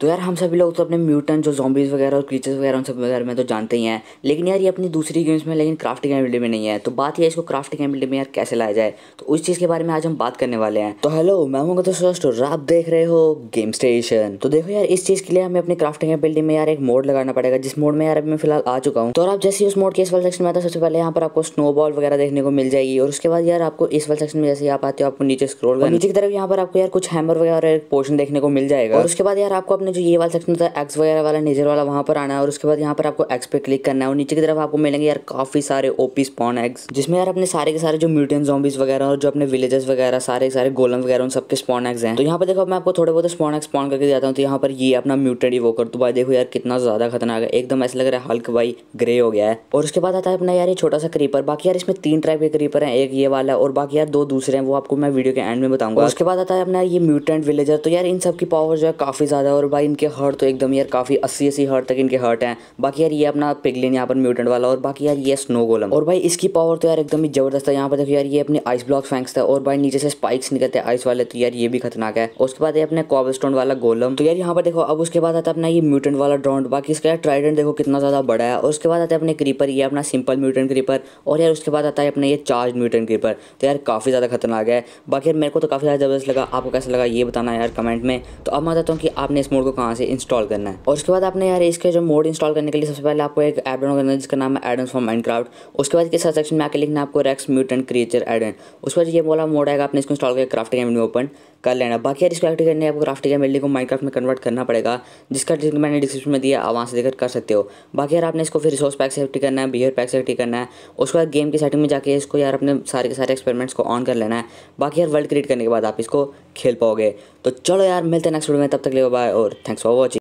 तो यार हम सभी लोग तो अपने म्यूटेंट जो जॉम्बीज़ वगैरह और क्रीचर्स वगैरह उन सब वगैरह में तो जानते ही हैं लेकिन यार ये अपनी दूसरी गेम्स में लेकिन क्राफ्टिंग एबिलिटी में नहीं है तो बात ये है इसको क्राफ्टिंग एबिलिटी में यार कैसे लाया जाए तो उस चीज़ के बारे में आज हम बात करने वाले हैं तो हेलो मैं हूँ तो सोस्ट और आप देख रहे हो गेम स्टेशन तो देखो यार इस चीज़ के लिए हमें अपनी क्राफ्टिंग एबिलिटी में यार एक मोड लगाना पड़ेगा जिस मोड में यार अभी मैं फिलहाल आ चुका हूँ तो आप जैसे उस मोड के इस वाले सेक्शन में आता सबसे पहले यहाँ पर आपको स्नोबॉल वगैरह देखने को मिल जाएगी और उसके बाद यार आपको इस वाले सेक्शन में जैसे आप आते हो आपको नीचे स्क्रोल नीचे की तरफ यहाँ पर आपको यार कुछ हैमर वगैरह पोर्शन देखने को मिल जाएगा और उसके बाद यार आपको अपने आपने जो ये वाला सेक्शन होता है एक्स वगैरह वाला नेजर वाला वहाँ पर आना है और उसके बाद यहाँ पर आपको एक्स पे क्लिक करना है और नीचे की तरफ आपको मिलेंगे यार काफ़ी सारे ओपी स्पॉन एग्स जिसमें यार अपने सारे के सारे जो म्यूटियन जॉम्बीज वगैरह और जो अपने विलेजेस वगैरह सारे सारे गोलम वगैरह उन सबके स्पॉन एग्स हैं तो यहाँ पर देखो मैं आपको थोड़े बहुत स्पॉन एग्स स्पॉन करके जाता हूँ तो यहाँ पर ये अपना म्यूटेड वो कर तो भाई देखो यार कितना ज़्यादा खतरनाक है एकदम ऐसा लग रहा है हल्क भाई ग्रे हो गया है और उसके बाद आता है अपना यार ये छोटा सा क्रीपर बाकी यार इसमें तीन टाइप के क्रीपर है एक ये वाला और बाकी यार दो दूसरे हैं वो आपको मैं वीडियो के एंड में बताऊंगा उसके बाद आता है अपना ये म्यूटेंट विलेजर तो यार इन सबकी पावर जो है काफ़ी ज़्यादा और भाई इनके हर्ट तो एकदम यार काफ़ी अस्सी अस्सी हर्ट तक इनके हर्ट हैं बाकी यार ये अपना पिगलिन यहाँ पर म्यूटेंट वाला और बाकी यार ये स्नो गोलम और भाई इसकी पावर तो यार एकदम ही जबरदस्त है यहाँ पर देखो यार ये अपने आइस ब्लॉक फैंक्स है और भाई नीचे से स्पाइक्स निकलते हैं आइस वाले तो यार ये भी खतरनाक है उसके बाद ये अपने कॉबल वाला गोलम तो यार यहाँ पर देखो अब उसके बाद आता अपना ये म्यूटेंट वाला ड्रॉन्ट बाकी इसका यार ट्राइडेंट देखो कितना ज़्यादा बड़ा है और उसके बाद आता है अपने क्रीपर ये अपना सिंपल म्यूटेंट क्रीपर और यार उसके बाद आता है अपना ये चार्ज म्यूटेंट क्रीपर तो यार काफ़ी ज़्यादा खतरनाक है बाकी यार मेरे को तो काफ़ी ज़्यादा जबरदस्त लगा आपको कैसा लगा ये बताना यार कमेंट में तो अब मैं बताता हूँ कि आपने इस मोड को कहाँ से इंस्टॉल करना है और उसके बाद आपने यार इसके जो मोड इंस्टॉल करने के लिए सबसे पहले आपको एक ऐड डाउन करना है जिसका नाम है एडन फॉर माइनक्राफ्ट उसके बाद किस सेक्शन में आके लिखना आपको रेक्स म्यूटेंट क्रिएचर एडन उसके बाद ये बोला मोड आएगा आपने इसको इंस्टॉल करके क्राफ्ट गेम ओपन कर लेना बाकी यार इसको एक्टिव करने आपको क्राफ्ट गेम को माइनक्राफ्ट में कन्वर्ट करना पड़ेगा जिसका लिंक मैंने डिस्क्रिप्शन में दिया आप वहाँ से देखकर कर सकते हो बाकी यार आपने इसको फिर रिसोर्स पैक से एक्टिव करना है बिहेयर पैक से एक्टिव करना है उसके बाद गेम की सेटिंग में जाकर इसको यार अपने सारे के सारे एक्सपेरिमेंट्स को ऑन कर लेना है बाकी यार वर्ल्ड क्रिएट करने के बाद आप इसको खेल पाओगे तो चलो यार मिलते हैं नेक्स्ट वीडियो में तब तक ले बाय और थैंक्स फॉर वॉचिंग